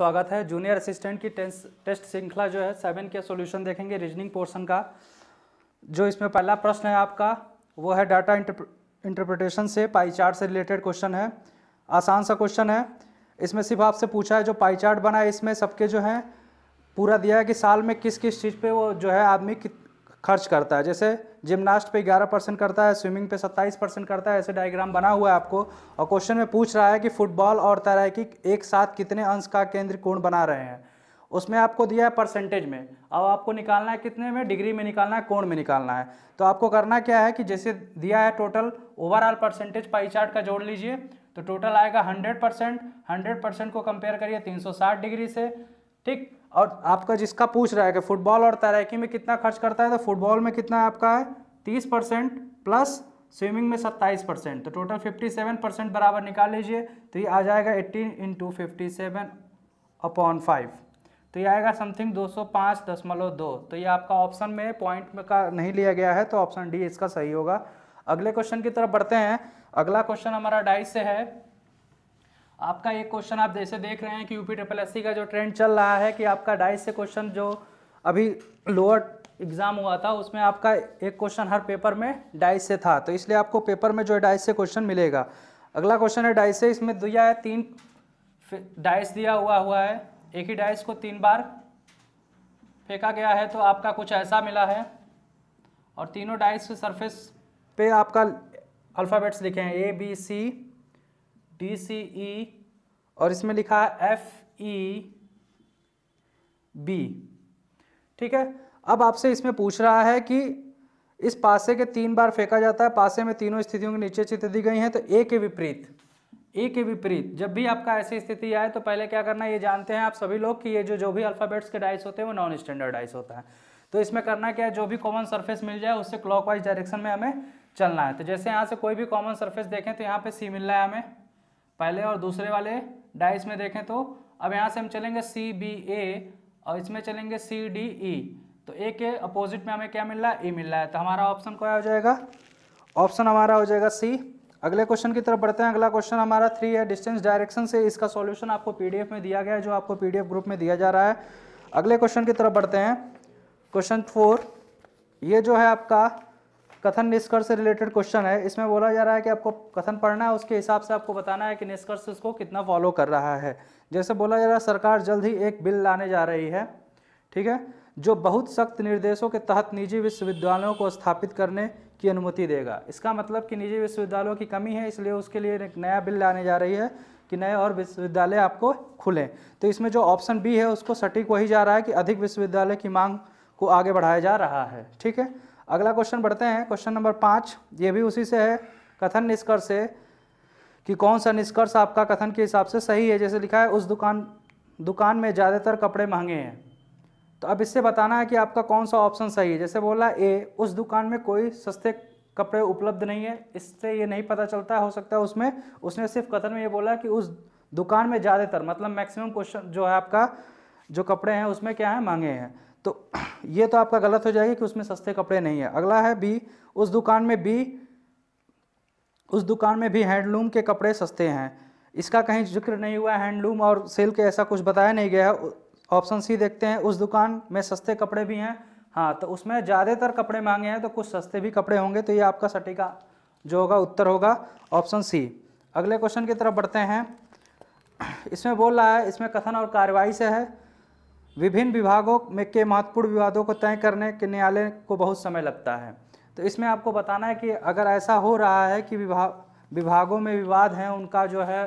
स्वागत तो है जूनियर असिस्टेंट की टेस्ट श्रृंखला जो है सेवन के सॉल्यूशन देखेंगे रीजनिंग पोर्शन का जो इसमें पहला प्रश्न है आपका वो है डाटा इंटरप्रिटेशन से पाईचार्ट से रिलेटेड क्वेश्चन है आसान सा क्वेश्चन है इसमें सिर्फ आपसे पूछा है जो पाईचार्ट बना है इसमें सबके जो है पूरा दिया है कि साल में किस किस चीज़ पर वो जो है आदमी कित खर्च करता है जैसे जिमनास्ट पे 11 परसेंट करता है स्विमिंग पे 27 परसेंट करता है ऐसे डायग्राम बना हुआ है आपको और क्वेश्चन में पूछ रहा है कि फुटबॉल और तैराकी एक साथ कितने अंश का केंद्र कोण बना रहे हैं उसमें आपको दिया है परसेंटेज में अब आपको निकालना है कितने में डिग्री में निकालना है कोण में निकालना है तो आपको करना क्या है कि जैसे दिया है total overall percentage pie chart का जोड़ लीजिए तो टोटल आएगा हंड्रेड परसेंट हंड्रेड परसेंट को कंपेयर करिए साठ डिग्री से ठीक और आपका जिसका पूछ रहा है कि फुटबॉल और तैराकी में कितना खर्च करता है तो फुटबॉल में कितना आपका है तीस परसेंट प्लस स्विमिंग में सत्ताईस परसेंट तो टोटल फिफ्टी सेवन परसेंट बराबर निकाल लीजिए तो ये आ जाएगा eighteen into fifty seven upon five तो ये आएगा समथिंग दो सौ पाँच दशमलव दो तो ये आपका ऑप्शन में पॉइंट में का नहीं लिया गया है तो ऑप्शन डी इसका सही होगा अगले क्वेश्चन की तरफ बढ़ते हैं अगला क्वेश्चन हमारा डाइस से है आपका एक क्वेश्चन आप जैसे देख रहे हैं कि यूपी ट्रिपल एस का जो ट्रेंड चल रहा है कि आपका डाइस से क्वेश्चन जो अभी लोअर एग्ज़ाम हुआ था उसमें आपका एक क्वेश्चन हर पेपर में डाइस से था तो इसलिए आपको पेपर में जो है डाइस से क्वेश्चन मिलेगा अगला क्वेश्चन है डाइस से इसमें दिया है तीन डाइस दिया हुआ हुआ है एक ही डाइस को तीन बार फेंका गया है तो आपका कुछ ऐसा मिला है और तीनों डाइस के सरफेस पे आपका अल्फ़ाबेट्स लिखे हैं ए बी सी टी सी ई और इसमें लिखा है एफ ई बी ठीक है अब आपसे इसमें पूछ रहा है कि इस पासे के तीन बार फेंका जाता है पासे में तीनों स्थितियों के नीचे चित्र दी गई हैं तो ए के विपरीत ए के विपरीत जब भी आपका ऐसी स्थिति आए तो पहले क्या करना है ये जानते हैं आप सभी लोग कि ये जो जो भी अल्फ़ाबेट्स के डाइस होते हैं वो नॉन स्टैंडर्ड डाइस होता है तो इसमें करना क्या है जो भी कॉमन सर्फेस मिल जाए उससे क्लॉक डायरेक्शन में हमें चलना है तो जैसे यहाँ से कोई भी कॉमन सर्फेस देखें तो यहाँ पे सी मिल रहा है हमें पहले और दूसरे वाले डाइस में देखें तो अब यहाँ से हम चलेंगे सी बी ए और इसमें चलेंगे सी डी ई तो ए के अपोजिट में हमें क्या मिल रहा है ई e मिल रहा है तो हमारा ऑप्शन क्या हो जाएगा ऑप्शन हमारा हो जाएगा सी अगले क्वेश्चन की तरफ बढ़ते हैं अगला क्वेश्चन हमारा थ्री है डिस्टेंस डायरेक्शन से इसका सॉल्यूशन आपको पीडीएफ में दिया गया है जो आपको पीडीएफ ग्रुप में दिया जा रहा है अगले क्वेश्चन की तरफ बढ़ते हैं क्वेश्चन फोर ये जो है आपका कथन निष्कर्ष से रिलेटेड क्वेश्चन है इसमें बोला जा रहा है कि आपको कथन पढ़ना है उसके हिसाब से आपको बताना है कि निष्कर्ष उसको कितना फॉलो कर रहा है जैसे बोला जा रहा है सरकार जल्द ही एक बिल लाने जा रही है ठीक है जो बहुत सख्त निर्देशों के तहत निजी विश्वविद्यालयों को स्थापित करने की अनुमति देगा इसका मतलब कि निजी विश्वविद्यालयों की कमी है इसलिए उसके लिए एक नया बिल लाने जा रही है कि नए और विश्वविद्यालय आपको खुलें तो इसमें जो ऑप्शन बी है उसको सटीक वही जा रहा है कि अधिक विश्वविद्यालय की मांग को आगे बढ़ाया जा रहा है ठीक है अगला क्वेश्चन बढ़ते हैं क्वेश्चन नंबर पाँच ये भी उसी से है कथन निष्कर्ष से कि कौन सा निष्कर्ष आपका कथन के हिसाब से सही है जैसे लिखा है उस दुकान दुकान में ज़्यादातर कपड़े महंगे हैं तो अब इससे बताना है कि आपका कौन सा ऑप्शन सही है जैसे बोला ए उस दुकान में कोई सस्ते कपड़े उपलब्ध नहीं है इससे ये नहीं पता चलता हो सकता है उसमें उसने सिर्फ कथन में ये बोला कि उस दुकान में ज़्यादातर मतलब मैक्सिमम क्वेश्चन जो है आपका जो कपड़े हैं उसमें क्या है महंगे हैं तो ये तो आपका गलत हो जाएगा कि उसमें सस्ते कपड़े नहीं है अगला है बी उस दुकान में बी उस दुकान में भी हैंडलूम के कपड़े सस्ते हैं इसका कहीं जिक्र नहीं हुआ हैंडलूम और सेल के ऐसा कुछ बताया नहीं गया है ऑप्शन सी देखते हैं उस दुकान में सस्ते कपड़े भी हैं हाँ तो उसमें ज़्यादातर कपड़े मांगे हैं तो कुछ सस्ते भी कपड़े होंगे तो ये आपका सटीका जो होगा उत्तर होगा ऑप्शन सी अगले क्वेश्चन की तरफ बढ़ते हैं इसमें बोल रहा है इसमें कथन और कार्रवाई से है विभिन्न विभागों में के महत्वपूर्ण विवादों को तय करने के न्यायालय को बहुत समय लगता है तो इसमें आपको बताना है कि अगर ऐसा हो रहा है कि विभाग विभागों में विवाद हैं उनका जो है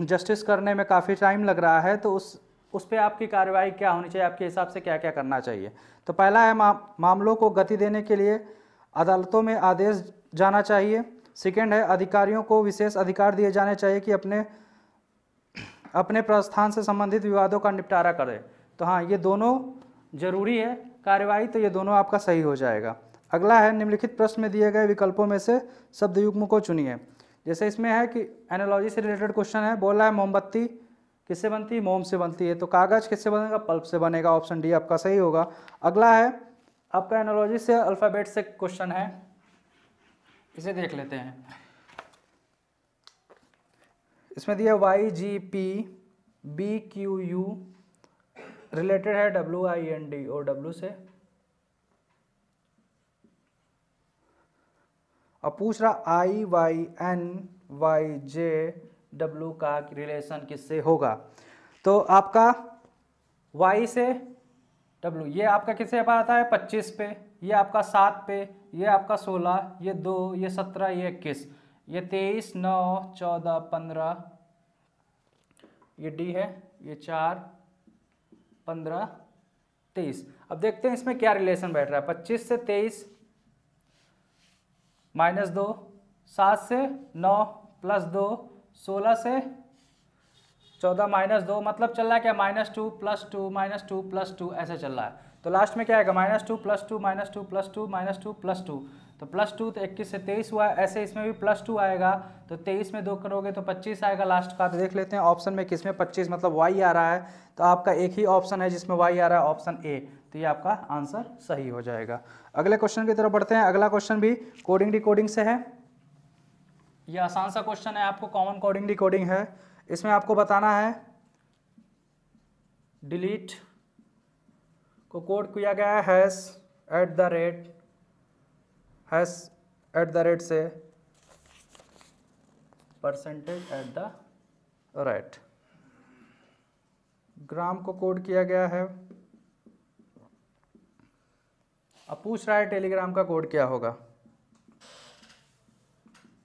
जस्टिस करने में काफ़ी टाइम लग रहा है तो उस उस पर आपकी कार्रवाई क्या होनी चाहिए आपके हिसाब से क्या क्या करना चाहिए तो पहला है मा, मामलों को गति देने के लिए अदालतों में आदेश जाना चाहिए सेकेंड है अधिकारियों को विशेष अधिकार दिए जाने चाहिए कि अपने अपने प्रस्थान से संबंधित विवादों का निपटारा करें तो हाँ ये दोनों जरूरी है कार्यवाही तो ये दोनों आपका सही हो जाएगा अगला है निम्नलिखित प्रश्न में दिए गए विकल्पों में से शब्द युग्म को चुनिए जैसे इसमें है कि एनोलॉजी से रिलेटेड क्वेश्चन है बोला है मोमबत्ती किससे बनती है मोम से बनती है तो कागज़ किससे बनेगा पल्प से बनेगा ऑप्शन डी आपका सही होगा अगला है आपका एनोलॉजी से अल्फ़ाबेट से क्वेश्चन है इसे देख लेते हैं इसमें दिया Y G P B Q U related है W I N D O W से अब पूछ रहा I Y N Y J W का रिलेशन किससे होगा तो आपका वाई से डब्ल्यू ये आपका किससे आता है पच्चीस पे ये आपका सात पे ये आपका सोलह ये दो ये सत्रह ये इक्कीस ये तेईस नौ चौदह पंद्रह ये डी है ये चार पंद्रह तेईस अब देखते हैं इसमें क्या रिलेशन बैठ रहा है पच्चीस से तेईस माइनस दो सात से नौ प्लस दो सोलह से चौदह माइनस दो मतलब चल रहा है क्या minus two plus two minus two plus two ऐसे चल रहा है तो लास्ट में क्या आएगा minus two plus two minus two plus two minus two plus two तो प्लस टू तो इक्कीस से तेईस हुआ है ऐसे इसमें भी प्लस टू आएगा तो तेईस में दो करोगे तो पच्चीस आएगा लास्ट का तो देख लेते हैं ऑप्शन में किस में पच्चीस मतलब वाई आ रहा है तो आपका एक ही ऑप्शन है जिसमें वाई आ रहा है ऑप्शन ए तो ये आपका आंसर सही हो जाएगा अगले क्वेश्चन की तरफ बढ़ते हैं अगला क्वेश्चन भी कोडिंग डिकोडिंग से है ये आसान सा क्वेश्चन है आपको कॉमन कोडिंग डिकोडिंग है इसमें आपको बताना है डिलीट को कोड किया गया है hash at the rate hash at the rate से percentage at the rate gram को कोड किया गया है अब पूछ रहा है टेलीग्राम का कोड क्या होगा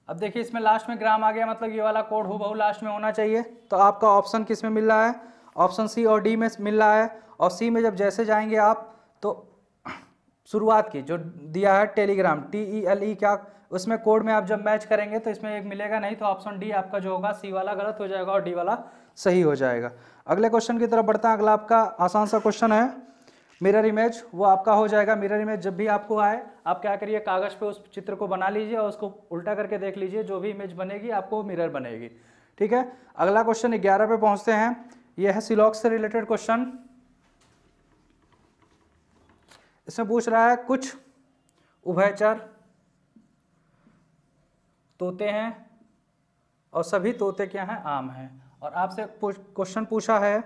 अब देखिए इसमें लास्ट में ग्राम आ गया मतलब ये वाला कोड हो बहु लास्ट में होना चाहिए तो आपका ऑप्शन किस में मिल रहा है ऑप्शन सी और डी में मिल रहा है और सी में जब जैसे जाएंगे आप तो शुरुआत की जो दिया है Telegram T E L E क्या उसमें कोड में आप जब मैच करेंगे तो इसमें एक मिलेगा नहीं तो ऑप्शन डी आपका जो होगा सी वाला गलत हो जाएगा और डी वाला सही हो जाएगा अगले क्वेश्चन की तरफ बढ़ता है अगला आपका आसान सा क्वेश्चन है मिरर इमेज वो आपका हो जाएगा मिरर इमेज जब भी आपको आए आप क्या करिए कागज़ पे उस चित्र को बना लीजिए और उसको उल्टा करके देख लीजिए जो भी इमेज बनेगी आपको मिरर बनेगी ठीक है अगला क्वेश्चन ग्यारह पे पहुंचते हैं यह है सिलॉक्स से रिलेटेड क्वेश्चन इसमें पूछ रहा है कुछ उभयचर तोते हैं और सभी तोते क्या हैं आम हैं और आपसे क्वेश्चन पूछा है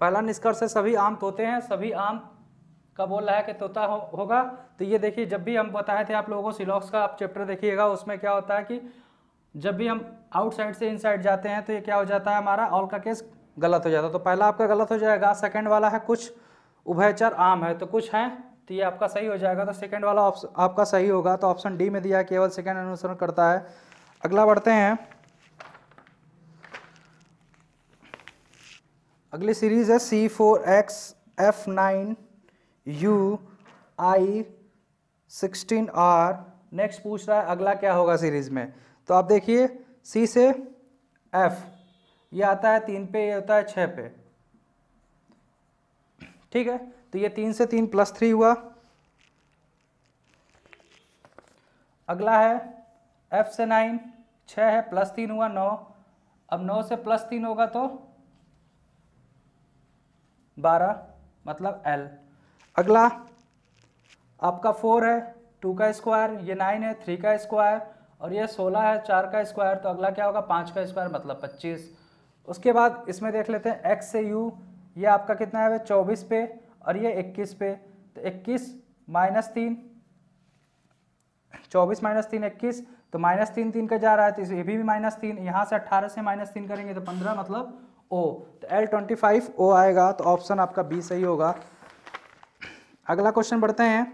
पहला निष्कर्ष है सभी आम तोते हैं सभी आम का बोल रहा है कि तोता हो, होगा तो ये देखिए जब भी हम बताए थे आप लोगों को सिलॉक्स का आप चैप्टर देखिएगा उसमें क्या होता है कि जब भी हम आउटसाइड से इनसाइड जाते हैं तो ये क्या हो जाता है हमारा ऑल का केस गलत हो जाता है तो पहला आपका गलत हो जाएगा सेकंड वाला है कुछ उभयचर आम है तो कुछ है तो ये आपका सही हो जाएगा तो सेकेंड वाला ऑप्शन आपका सही होगा तो ऑप्शन डी में दिया केवल सेकेंड अनुसरण करता है अगला बढ़ते हैं अगली सीरीज है C four X F nine U I sixteen R next पूछ रहा है अगला क्या होगा सीरीज़ में तो आप देखिए सी से एफ ये आता है तीन पे ये होता है छः पे ठीक है तो ये तीन से तीन प्लस थ्री हुआ अगला है एफ से नाइन छ है प्लस तीन हुआ नौ अब नौ से प्लस तीन होगा तो बारह मतलब एल अगला आपका फोर है टू का स्क्वायर ये नाइन है थ्री का स्क्वायर और ये सोलह है चार का स्क्वायर तो अगला क्या होगा पाँच का स्क्वायर मतलब पच्चीस उसके बाद इसमें देख लेते हैं एक्स से यू ये आपका कितना है चौबीस पे और ये इक्कीस पे तो इक्कीस माइनस तीन चौबीस माइनस तीन इक्कीस तो माइनस तीन तीन का जा रहा है तो ये भी, माइनस तीन यहाँ से अट्ठारह से माइनस तीन करेंगे तो पंद्रह मतलब ओ तो एल ट्वेंटी फाइव ओ आएगा तो ऑप्शन आपका बी सही होगा अगला क्वेश्चन बढ़ते हैं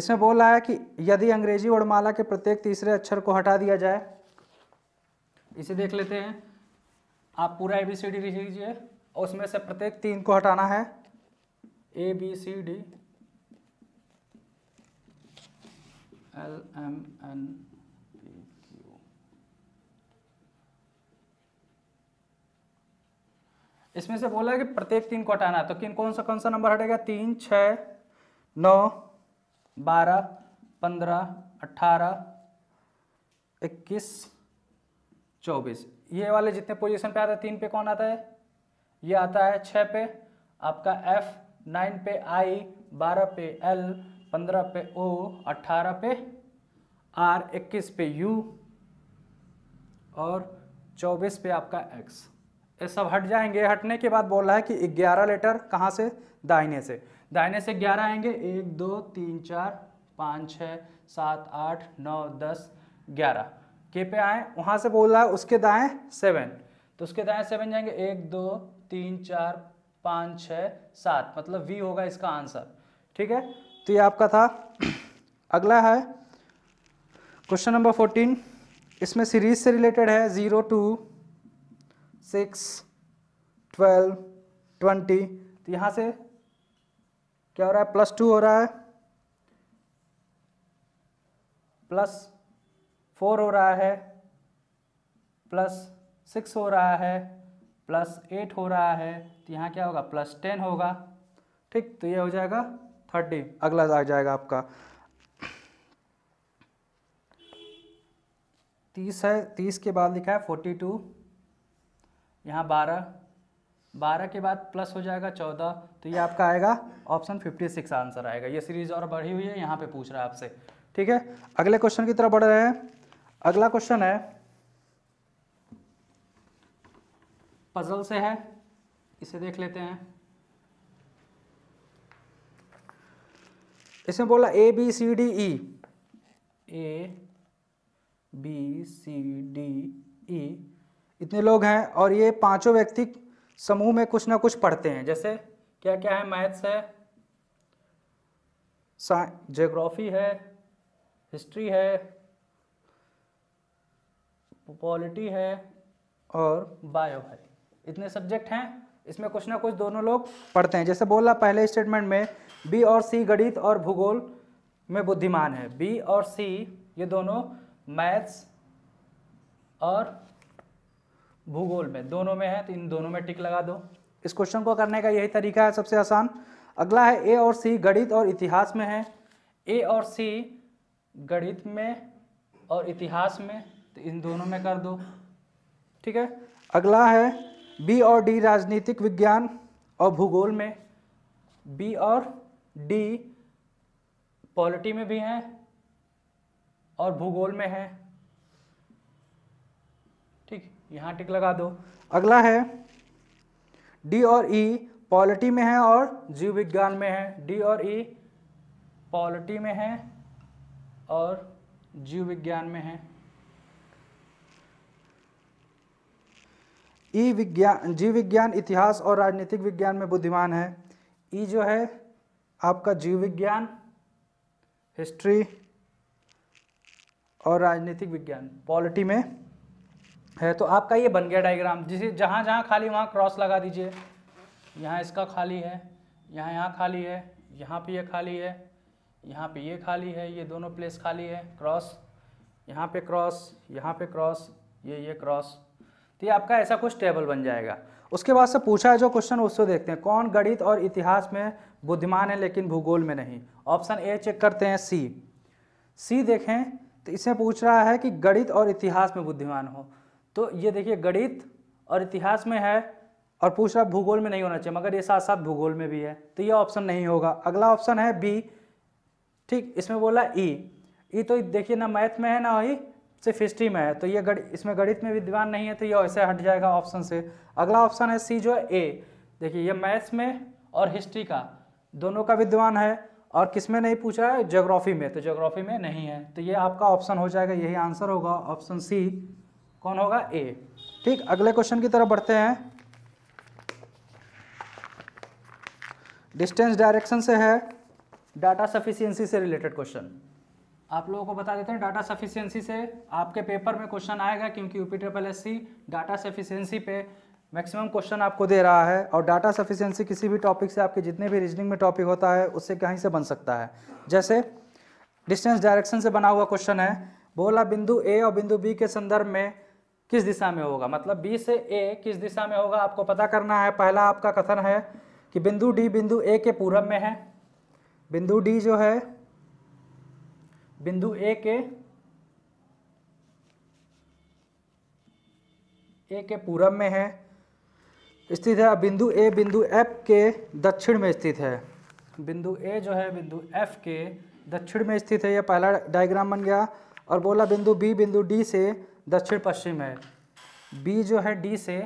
इसमें बोल रहा है कि यदि अंग्रेजी वर्णमाला के प्रत्येक तीसरे अक्षर को हटा दिया जाए इसे देख लेते हैं आप पूरा ए बी सी डी लिख लीजिए उसमें से प्रत्येक तीन को हटाना है A B C D L M N P Q इसमें से बोला है कि प्रत्येक तीन को हटाना है तो किन कौन सा कौन सा नंबर हटेगा तीन छ नौ बारह पंद्रह अट्ठारह इक्कीस चौबीस ये वाले जितने पोजीशन पे आते हैं तीन पे कौन आता है ये आता है छः पे आपका एफ नाइन पे आई बारह पे एल पंद्रह पे ओ अट्ठारह पे आर इक्कीस पे यू और चौबीस पे आपका एक्स ये सब हट जाएंगे हटने के बाद बोल रहा है कि ग्यारह लेटर कहाँ से दाहिने से दाहिने से ग्यारह आएंगे एक दो तीन चार पाँच छः सात आठ नौ दस ग्यारह के पे आए वहाँ से बोल रहा है उसके दाएँ सेवन तो उसके दाएँ सेवन जाएंगे एक दो तीन चार पाँच छः सात मतलब वी होगा इसका आंसर ठीक है तो ये आपका था अगला है क्वेश्चन नंबर फोर्टीन इसमें सीरीज से रिलेटेड है zero two six twelve twenty तो यहाँ से क्या हो रहा है प्लस टू हो रहा है प्लस फोर हो रहा है प्लस सिक्स हो रहा है प्लस एट हो रहा है तो यहाँ क्या होगा प्लस टेन होगा ठीक तो ये हो जाएगा थर्टी अगला आ जाएगा आपका तीस है तीस के बाद लिखा है फोर्टी टू यहाँ बारह बारह के बाद प्लस हो जाएगा चौदह तो ये आपका आएगा ऑप्शन फिफ्टी सिक्स आंसर आएगा ये सीरीज और बढ़ी हुई है यहाँ पे पूछ रहा है आपसे ठीक है अगले क्वेश्चन की तरफ बढ़ रहे हैं अगला क्वेश्चन है पजल से है इसे देख लेते हैं इसमें बोला A B C D E A B C D E इतने लोग हैं और ये पांचों व्यक्ति समूह में कुछ ना कुछ पढ़ते हैं जैसे क्या क्या है मैथ्स है जोग्राफी है हिस्ट्री है पॉलिटी है और बायो है इतने सब्जेक्ट हैं इसमें कुछ ना कुछ दोनों लोग पढ़ते हैं जैसे बोला पहले स्टेटमेंट में बी और सी गणित और भूगोल में बुद्धिमान है बी और सी ये दोनों मैथ्स और भूगोल में दोनों में है तो इन दोनों में टिक लगा दो इस क्वेश्चन को करने का यही तरीका है सबसे आसान अगला है ए और सी गणित और इतिहास में है ए और सी गणित में और इतिहास में तो इन दोनों में कर दो ठीक है अगला है बी और डी राजनीतिक विज्ञान और भूगोल में बी और डी पॉलिटी में भी हैं और भूगोल में हैं ठीक यहाँ टिक लगा दो अगला है डी और ई e, पॉलिटी में है और जीव विज्ञान में है डी और ई e, पॉलिटी में है और जीव विज्ञान में है ई विज्ञान जीव विज्ञान इतिहास और राजनीतिक विज्ञान में बुद्धिमान है ई जो है आपका जीव विज्ञान हिस्ट्री और राजनीतिक विज्ञान पॉलिटी में है तो आपका ये बन गया डायग्राम जिसे जहाँ जहाँ खाली वहाँ क्रॉस लगा दीजिए यहाँ इसका खाली है यहाँ यहाँ खाली है यहाँ पे ये खाली है यहाँ पे ये खाली है ये दोनों प्लेस खाली है क्रॉस यहाँ पे क्रॉस यहाँ पे क्रॉस ये ये क्रॉस तो ये आपका ऐसा कुछ टेबल बन जाएगा उसके बाद से पूछा है जो क्वेश्चन उससे देखते हैं कौन गणित और इतिहास में बुद्धिमान है लेकिन भूगोल में नहीं ऑप्शन ए चेक करते हैं सी सी देखें तो इसमें पूछ रहा है कि गणित और इतिहास में बुद्धिमान हो तो ये देखिए गणित और इतिहास में है और पूछ रहा भूगोल में नहीं होना चाहिए मगर ये साथ साथ भूगोल में भी है तो ये ऑप्शन नहीं होगा अगला ऑप्शन है बी ठीक इसमें बोला ई e। ई e तो देखिए ना मैथ में है ना वही सिर्फ हिस्ट्री में है तो ये गणित इसमें गणित में विद्वान नहीं है तो ये ऐसे हट जाएगा ऑप्शन से अगला ऑप्शन है सी जो है ए देखिए ये मैथ्स में और हिस्ट्री का दोनों का विद्वान है और किस में नहीं पूछा है जोग्राफी में तो जोग्राफी में नहीं है तो ये आपका ऑप्शन हो जाएगा यही आंसर होगा ऑप्शन सी कौन होगा ए ठीक अगले क्वेश्चन की तरफ बढ़ते हैं डिस्टेंस डायरेक्शन से है डाटा सफिशियंसी से रिलेटेड क्वेश्चन आप लोगों को बता देते हैं डाटा सफिशियंसी से आपके पेपर में क्वेश्चन आएगा क्योंकि U P triple S C data sufficiency पे मैक्सिमम क्वेश्चन आपको दे रहा है और डाटा सफिशियंसी किसी भी टॉपिक से आपके जितने भी रीजनिंग में टॉपिक होता है उससे कहीं से बन सकता है जैसे डिस्टेंस डायरेक्शन से बना हुआ क्वेश्चन है बोला बिंदु ए और बिंदु बी के संदर्भ में किस दिशा में होगा मतलब बी से ए किस दिशा में होगा आपको पता करना है पहला आपका कथन है कि बिंदु डी बिंदु ए के पूरब में है बिंदु डी जो है बिंदु ए के ए के पूरब में है स्थित है बिंदु ए बिंदु एफ के दक्षिण में स्थित है बिंदु ए जो है बिंदु एफ के दक्षिण में स्थित है यह पहला डायग्राम बन गया और बोला बिंदु बी बिंदु डी से दक्षिण पश्चिम है बी जो है डी से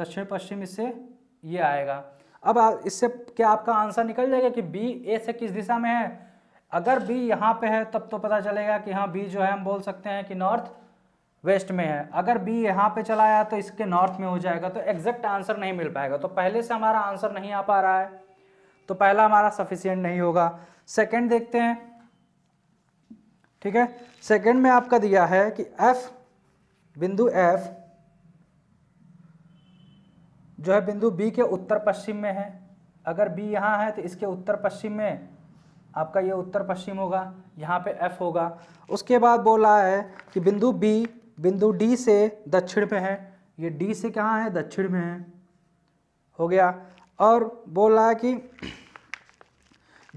दक्षिण पश्चिम इससे ये आएगा अब इससे क्या आपका आंसर निकल जाएगा कि बी ए से किस दिशा में है अगर बी यहाँ पे है तब तो पता चलेगा कि हाँ बी जो है हम बोल सकते हैं कि नॉर्थ वेस्ट में है अगर बी यहाँ पे चला आया तो इसके नॉर्थ में हो जाएगा तो एग्जैक्ट आंसर नहीं मिल पाएगा तो पहले से हमारा आंसर नहीं आ पा रहा है तो पहला हमारा सफिशियंट नहीं होगा सेकेंड देखते हैं ठीक है सेकेंड में आपका दिया है कि एफ बिंदु एफ जो है बिंदु बी के उत्तर पश्चिम में है अगर बी यहाँ है तो इसके उत्तर पश्चिम में आपका ये उत्तर पश्चिम होगा यहाँ पे एफ होगा उसके बाद बोला है कि बिंदु बी बिंदु डी से दक्षिण में है ये डी से कहाँ है दक्षिण में है हो गया और बोला है कि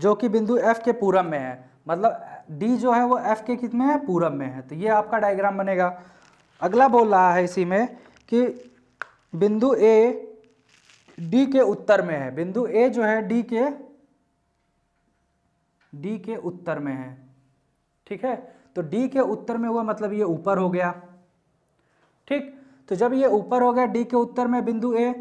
जो कि बिंदु एफ के पूरब में है मतलब डी जो है वो एफ के कित में है पूरब में है तो ये आपका डायग्राम बनेगा अगला बोल रहा है इसी में कि बिंदु ए डी के उत्तर में है बिंदु ए जो है डी के डी के उत्तर में है ठीक है तो डी के उत्तर में हुआ मतलब ये ऊपर हो गया ठीक तो जब ये ऊपर हो गया डी के उत्तर में बिंदु ए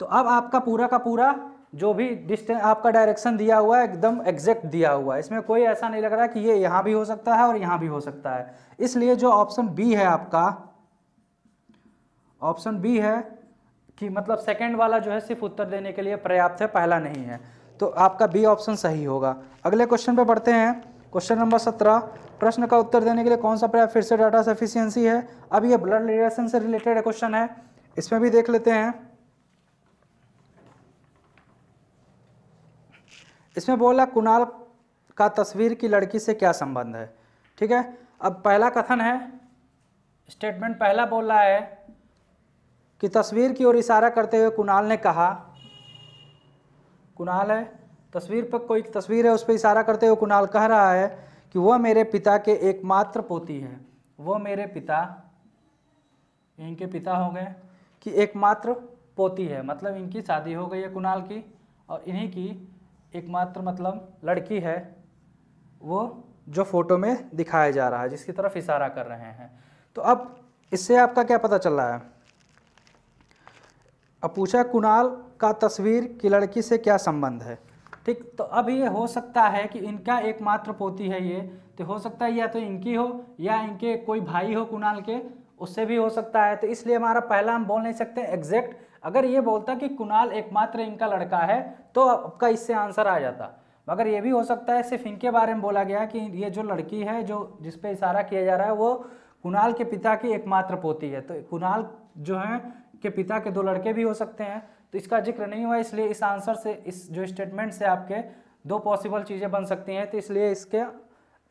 तो अब आपका पूरा का पूरा जो भी डिस्टेंस आपका डायरेक्शन दिया हुआ है एकदम एग्जैक्ट दिया हुआ है इसमें कोई ऐसा नहीं लग रहा कि ये यहां भी हो सकता है और यहां भी हो सकता है इसलिए जो ऑप्शन बी है आपका ऑप्शन बी है कि मतलब सेकंड वाला जो है सिर्फ उत्तर देने के लिए पर्याप्त है पहला नहीं है तो आपका बी ऑप्शन सही होगा अगले क्वेश्चन पर बढ़ते हैं क्वेश्चन नंबर सत्रह प्रश्न का उत्तर देने के लिए कौन सा प्रयास फिर से डाटा सफिशियंसी है अब ये ब्लड रिलेशन से रिलेटेड क्वेश्चन है इसमें भी देख लेते हैं इसमें बोला कुणाल का तस्वीर की लड़की से क्या संबंध है ठीक है अब पहला कथन है स्टेटमेंट पहला बोल रहा है कि तस्वीर की ओर इशारा करते हुए कुणाल ने कहा कुणाल है तस्वीर पर कोई तस्वीर है उस पर इशारा करते हुए कुणाल कह रहा है कि वह मेरे पिता के एकमात्र पोती है वह मेरे पिता इनके पिता हो गए कि एकमात्र पोती है मतलब इनकी शादी हो गई है कुणाल की और इन्हीं की एकमात्र मतलब लड़की है वो जो फोटो में दिखाया जा रहा है जिसकी तरफ इशारा कर रहे हैं तो अब इससे आपका क्या पता चल रहा है अब पूछा कुणाल का तस्वीर की लड़की से क्या संबंध है ठीक तो अब ये हो सकता है कि इनका एकमात्र पोती है ये तो हो सकता है या तो इनकी हो या इनके कोई भाई हो कुणाल के उससे भी हो सकता है तो इसलिए हमारा पहला हम बोल नहीं सकते एग्जैक्ट अगर ये बोलता कि कुणाल एकमात्र इनका लड़का है तो आपका इससे आंसर आ जाता मगर ये भी हो सकता है सिर्फ इनके बारे में बोला गया कि ये जो लड़की है जो जिस पे इशारा किया जा रहा है वो कुणाल के पिता की एकमात्र पोती है तो कुणाल जो हैं के पिता के दो लड़के भी हो सकते हैं तो इसका जिक्र नहीं हुआ इसलिए इस आंसर से इस जो स्टेटमेंट से आपके दो पॉसिबल चीज़ें बन सकती हैं तो इसलिए इसके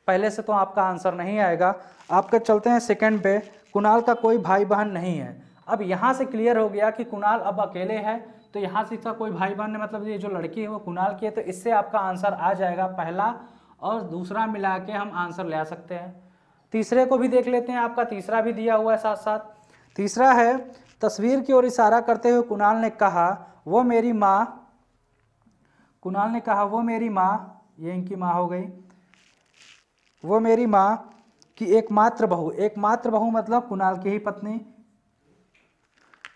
पहले से तो आपका आंसर नहीं आएगा आपका चलते हैं सेकेंड पे कुणाल का कोई भाई बहन नहीं है अब यहाँ से क्लियर हो गया कि कुणाल अब अकेले है तो यहाँ से इसका कोई भाई बहन मतलब ये जो लड़की है वो कुणाल की है तो इससे आपका आंसर आ जाएगा पहला और दूसरा मिला के हम आंसर ले सकते हैं तीसरे को भी देख लेते हैं आपका तीसरा भी दिया हुआ है साथ साथ तीसरा है तस्वीर की ओर इशारा करते हुए कुणाल ने कहा वो मेरी माँ कुणाल ने कहा वो मेरी माँ ये इनकी माँ हो गई वो मेरी माँ की एकमात्र बहू एकमात्र बहू मतलब कुणाल की ही पत्नी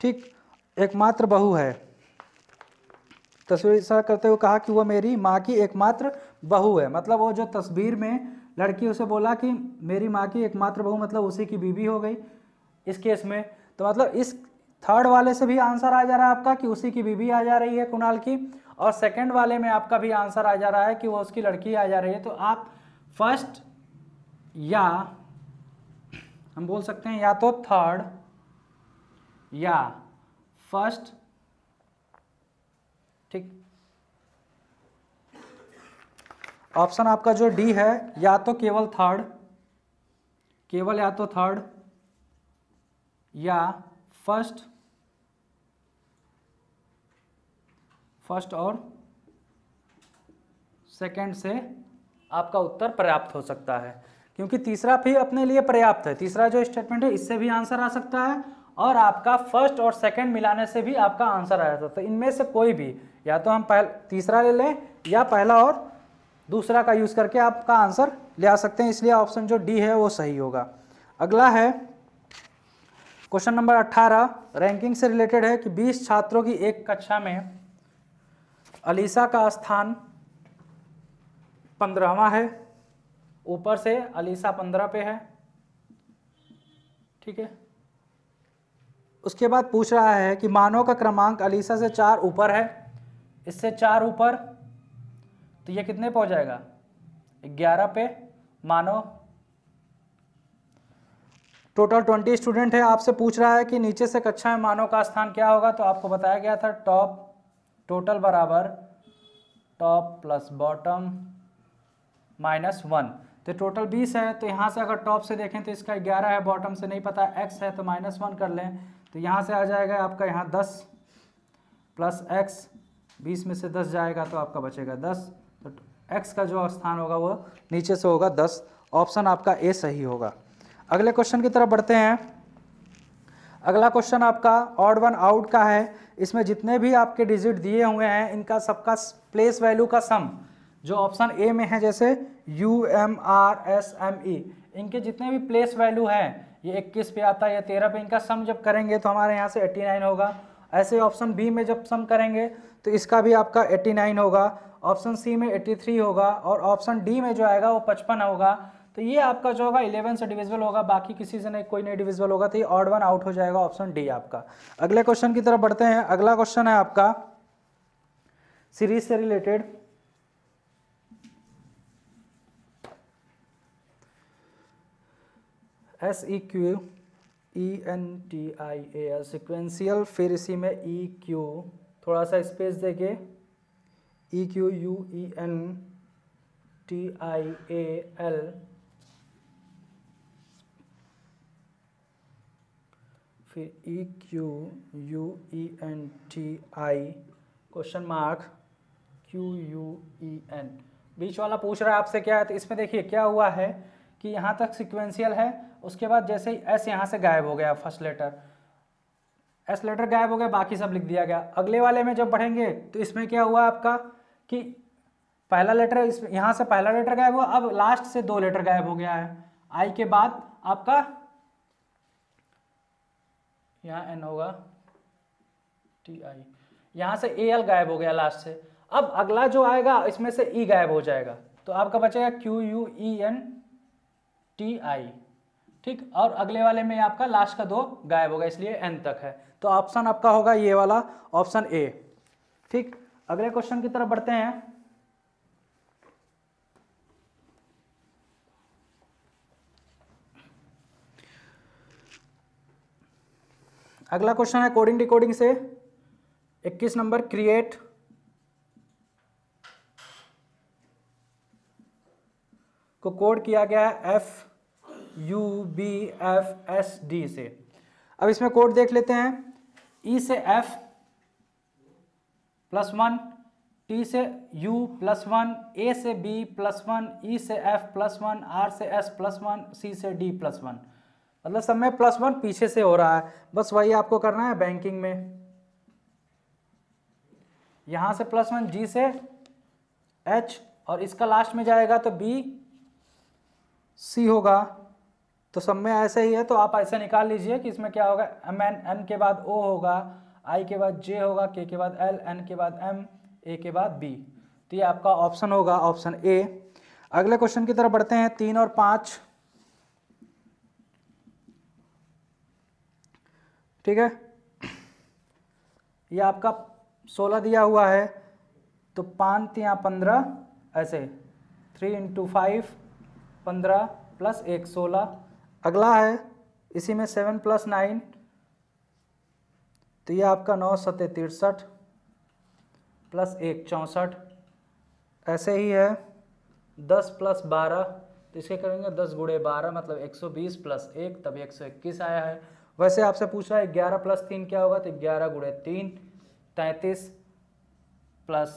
ठीक एकमात्र बहू है तस्वीर इशारा करते हुए कहा कि वो मेरी माँ की एकमात्र बहू है मतलब वो जो तस्वीर में लड़की उसे बोला कि मेरी माँ की एकमात्र बहू मतलब उसी की बीवी हो गई इस केस में तो मतलब इस थर्ड वाले से भी आंसर आ जा रहा है आपका कि उसी की बीबी आ जा रही है कुणाल की और सेकंड वाले में आपका भी आंसर आ जा रहा है कि वो उसकी लड़की आ जा रही है तो आप फर्स्ट या हम बोल सकते हैं या तो थर्ड या फर्स्ट ठीक ऑप्शन आपका जो डी है या तो केवल थर्ड केवल या तो थर्ड या फर्स्ट फर्स्ट और सेकंड से आपका उत्तर पर्याप्त हो सकता है क्योंकि तीसरा भी अपने लिए पर्याप्त है तीसरा जो स्टेटमेंट है इससे भी आंसर आ सकता है और आपका फर्स्ट और सेकंड मिलाने से भी आपका आंसर आ सकता है तो इनमें से कोई भी या तो हम पहल तीसरा ले लें या पहला और दूसरा का यूज़ करके आपका आंसर ले आ सकते हैं इसलिए ऑप्शन जो डी है वो सही होगा अगला है क्वेश्चन नंबर 18 रैंकिंग से रिलेटेड है कि 20 छात्रों की एक कक्षा में अलीसा का स्थान पंद्रहवा है ऊपर से अलीसा पंद्रह पे है ठीक है उसके बाद पूछ रहा है कि मानव का क्रमांक अलीसा से चार ऊपर है इससे चार ऊपर तो ये कितने पे हो जाएगा ग्यारह पे मानो टोटल ट्वेंटी स्टूडेंट है आपसे पूछ रहा है कि नीचे से कक्षा में मानव का स्थान क्या होगा तो आपको बताया गया था टॉप टोटल बराबर top plus bottom minus one तो टोटल बीस है तो यहाँ से अगर टॉप से देखें तो इसका ग्यारह है बॉटम से नहीं पता एक्स है तो माइनस वन कर लें तो यहाँ से आ जाएगा आपका यहाँ दस प्लस एक्स बीस में से दस जाएगा तो आपका बचेगा दस तो एक्स का जो स्थान होगा वो नीचे से होगा दस ऑप्शन आपका ए सही होगा अगले क्वेश्चन की तरफ बढ़ते हैं अगला क्वेश्चन आपका ऑड वन आउट का है इसमें जितने भी आपके डिजिट दिए हुए हैं इनका सबका प्लेस वैल्यू का सम जो ऑप्शन ए में है जैसे U M R S M E इनके जितने भी प्लेस वैल्यू हैं ये 21 पे आता है या 13 पे इनका सम जब करेंगे तो हमारे यहाँ से 89 होगा ऐसे ऑप्शन बी में जब सम करेंगे तो इसका भी आपका 89 होगा ऑप्शन सी में 83 होगा और ऑप्शन डी में जो आएगा वो 55 होगा तो ये आपका जो होगा इलेवन से डिविजिबल होगा बाकी किसी से नहीं कोई नहीं डिविजिबल होगा तो ये ऑड वन आउट हो जाएगा ऑप्शन डी आपका अगले क्वेश्चन की तरफ बढ़ते हैं अगला क्वेश्चन है आपका सीरीज से related S E Q E N T I A L sequential फिर इसी में ई e क्यू थोड़ा सा स्पेस देके E Q U E N T I A L फिर E Q U E N T I question mark Q U E N बीच वाला पूछ रहा है आपसे क्या है तो इसमें देखिए क्या हुआ है कि यहाँ तक सिक्वेंशियल है उसके बाद जैसे ही एस यहाँ से गायब हो गया फर्स्ट लेटर एस लेटर गायब हो गया बाकी सब लिख दिया गया अगले वाले में जब पढ़ेंगे तो इसमें क्या हुआ आपका कि पहला लेटर इस यहाँ से पहला लेटर गायब हुआ अब लास्ट से दो लेटर गायब हो गया है आई के बाद आपका यहाँ एन होगा टी आई यहाँ से ए एल गायब हो गया लास्ट से अब अगला जो आएगा इसमें से ई e गायब हो जाएगा तो आपका बचेगा Q U E N T I ठीक और अगले वाले में आपका लास्ट का दो गायब होगा इसलिए एन तक है तो ऑप्शन आपका होगा ये वाला ऑप्शन ए ठीक अगले क्वेश्चन की तरफ बढ़ते हैं अगला क्वेश्चन है कोडिंग डिकोडिंग से 21 नंबर क्रिएट को कोड किया गया है F U B F S D से अब इसमें कोड देख लेते हैं ई e से एफ प्लस वन टी से यू प्लस वन ए से बी प्लस वन ई से एफ प्लस वन आर से एस प्लस वन सी से डी प्लस वन मतलब सब में प्लस वन पीछे से हो रहा है बस वही आपको करना है बैंकिंग में यहां से प्लस वन जी से एच और इसका लास्ट में जाएगा तो बी सी होगा तो सब में ऐसे ही है तो आप ऐसे निकाल लीजिए कि इसमें क्या होगा एम एन एन के बाद ओ होगा आई के बाद जे होगा के के बाद एल एन के बाद एम ए के बाद बी तो ये आपका ऑप्शन होगा ऑप्शन ए अगले क्वेश्चन की तरफ बढ़ते हैं तीन और पाँच ठीक है ये आपका सोलह दिया हुआ है तो पाँच या पंद्रह ऐसे थ्री इंटू फाइव पंद्रह प्लस एक सोलह अगला है इसी में सेवन प्लस नाइन तो ये आपका नौ सत्य तिरसठ प्लस एक चौंसठ ऐसे ही है दस प्लस बारह तो इसे करेंगे दस गुड़े बारह मतलब एक सौ बीस प्लस एक तब एक सौ इक्कीस आया है वैसे आपसे पूछा है ग्यारह प्लस तीन क्या होगा तो ग्यारह गुड़े तीन तैंतीस प्लस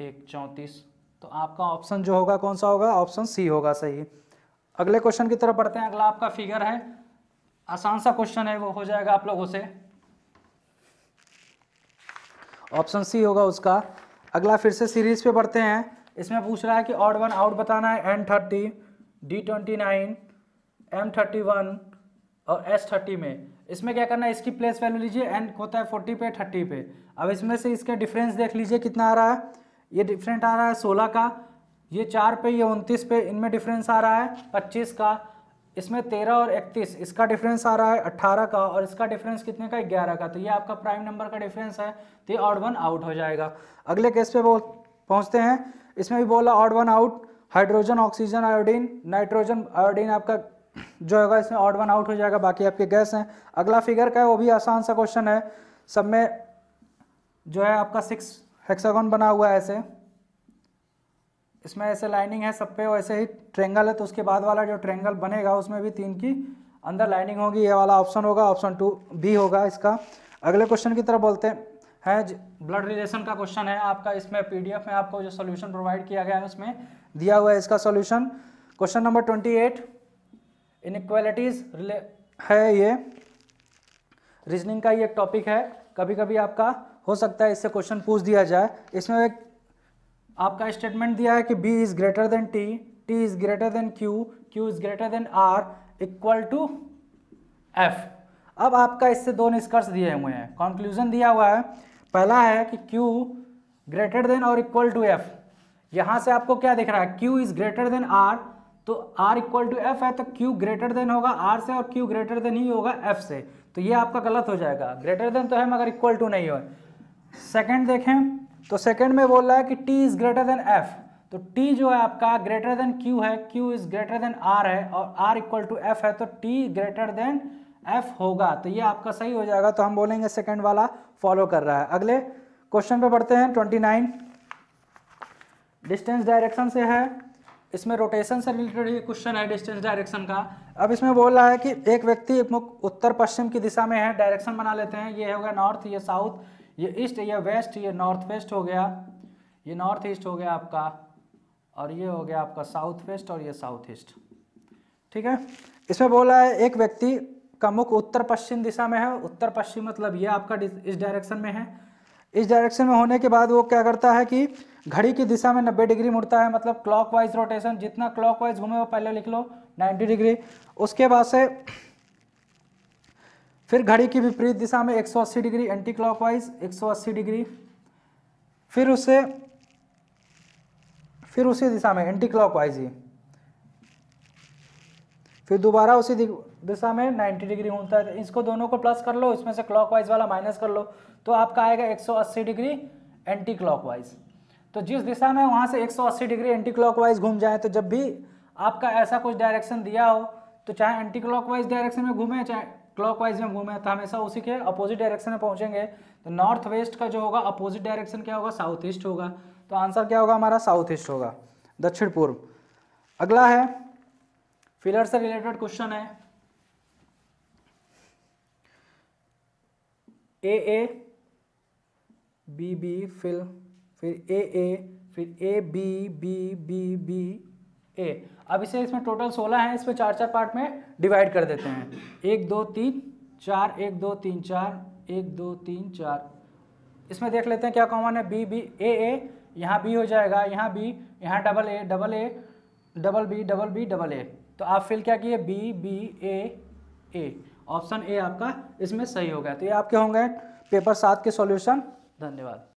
एक चौंतीस तो आपका ऑप्शन जो होगा कौन सा होगा ऑप्शन सी होगा सही अगले क्वेश्चन की तरफ बढ़ते हैं अगला आपका फिगर है आसान सा क्वेश्चन है वो हो जाएगा आप लोगों से ऑप्शन सी होगा उसका अगला फिर से सीरीज पे बढ़ते हैं इसमें पूछ रहा है कि ऑड वन आउट बताना है N thirty D twenty nine M thirty one और एस थर्टी में इसमें क्या करना है इसकी प्लेस वैल्यू लीजिए एन होता है फोर्टी पे थर्टी पे अब इसमें से इसका डिफरेंस देख लीजिए कितना आ रहा है ये डिफरेंट आ रहा है सोलह का ये चार पे ये उनतीस पे इनमें डिफरेंस आ रहा है पच्चीस का इसमें तेरह और इकतीस इसका डिफरेंस आ रहा है अट्ठारह का और इसका डिफरेंस कितने का ग्यारह का तो ये आपका प्राइम नंबर का डिफरेंस है तो ये ऑड वन आउट हो जाएगा अगले केस पे बोल पहुँचते हैं इसमें भी बोला odd one out hydrogen oxygen iodine nitrogen iodine आपका जो होगा इसमें ऑड वन आउट हो जाएगा बाकी आपके गैस हैं अगला फिगर का है वो भी आसान सा क्वेश्चन है सब में जो है आपका सिक्स हेक्सागन बना हुआ है ऐसे इसमें ऐसे लाइनिंग है सब पे वैसे ही ट्रेंगल है तो उसके बाद वाला जो ट्रेंगल बनेगा उसमें भी तीन की अंदर लाइनिंग होगी ये वाला ऑप्शन होगा ऑप्शन टू बी होगा इसका अगले क्वेश्चन की तरफ बोलते हैं ब्लड रिलेशन का क्वेश्चन है आपका इसमें पीडीएफ में आपको जो सोल्यूशन प्रोवाइड किया गया है उसमें दिया हुआ है इसका solution question number twenty eight inequalities है ये रीजनिंग का ये एक टॉपिक है कभी कभी आपका हो सकता है इससे क्वेश्चन पूछ दिया जाए इसमें एक आपका स्टेटमेंट दिया है कि b is greater than t, t is greater than q, q is greater than r equal to f. अब आपका इससे दो निष्कर्ष दिए हुए हैं कॉन्क्लूजन दिया हुआ है पहला है कि q ग्रेटर देन और इक्वल टू f. यहाँ से आपको क्या दिख रहा है q is greater than r तो आर इक्वल टू एफ है तो क्यू ग्रेटर देन होगा आर से और क्यू ग्रेटर देन ही होगा एफ से तो ये आपका गलत हो जाएगा ग्रेटर देन तो है मगर इक्वल टू नहीं हो सेकेंड देखें तो सेकेंड में बोल रहा है कि T is greater than F तो टी जो है आपका ग्रेटर देन क्यू है Q is greater than R है और आर इक्वल टू एफ है तो टी ग्रेटर देन एफ होगा तो ये आपका सही हो जाएगा तो हम बोलेंगे सेकेंड वाला फॉलो कर रहा है अगले क्वेश्चन पे पढ़ते हैं ट्वेंटी नाइन डिस्टेंस डायरेक्शन से है इसमें रोटेशन से रिलेटेड ये क्वेश्चन है डिस्टेंस डायरेक्शन का अब इसमें बोल रहा है कि एक व्यक्ति उत्तर पश्चिम की दिशा में है डायरेक्शन बना लेते हैं ये हो गया नॉर्थ ये साउथ ये ईस्ट ये वेस्ट ये नॉर्थ वेस्ट हो गया ये नॉर्थ ईस्ट हो गया आपका और ये हो गया आपका साउथ वेस्ट और ये साउथ ईस्ट ठीक है इसमें बोला है एक व्यक्ति का मुख उत्तर पश्चिम दिशा में है उत्तर पश्चिम मतलब ये आपका इस डायरेक्शन में है इस डायरेक्शन में होने के बाद वो क्या करता है कि घड़ी की दिशा में 90 डिग्री मुड़ता है मतलब क्लॉकवाइज रोटेशन जितना क्लॉकवाइज घूमे वो पहले लिख लो 90 डिग्री उसके बाद से फिर घड़ी की विपरीत दिशा में 180 डिग्री एंटी क्लॉकवाइज 180 डिग्री फिर उसे फिर उसी दिशा में एंटी क्लॉकवाइज ही फिर दोबारा उसी दिशा में 90 डिग्री घूमता है इसको दोनों को प्लस कर लो इसमें से क्लॉकवाइज वाला माइनस कर लो तो आपका आएगा 180 डिग्री एंटी क्लॉकवाइज तो जिस दिशा में वहाँ से 180 डिग्री एंटी क्लॉकवाइज घूम जाए तो जब भी आपका ऐसा कुछ डायरेक्शन दिया हो तो चाहे एंटी क्लॉक डायरेक्शन में घूमें चाहे क्लॉकवाइज में घूमें तो हमेशा उसी के अपोजिट डायरेक्शन में पहुँचेंगे तो नॉर्थ वेस्ट का जो होगा अपोजिट डायरेक्शन क्या होगा साउथ ईस्ट होगा तो आंसर क्या होगा हमारा साउथ ईस्ट होगा दक्षिण पूर्व अगला है फिलर से रिलेटेड क्वेश्चन है A A B B fill फिर ए ए फिर A B B B B A अब इसे इसमें टोटल सोलह है इसमें चार चार पार्ट में डिवाइड कर देते हैं एक दो तीन चार एक दो तीन चार एक दो तीन चार इसमें देख लेते हैं क्या कॉमन है बी बी ए ए यहाँ बी हो जाएगा यहाँ बी यहाँ double A double A double B double B double A तो आप फिल क्या किए B B A A option A आपका इसमें सही हो गया तो ये आपके होंगे पेपर सात के सॉल्यूशन धन्यवाद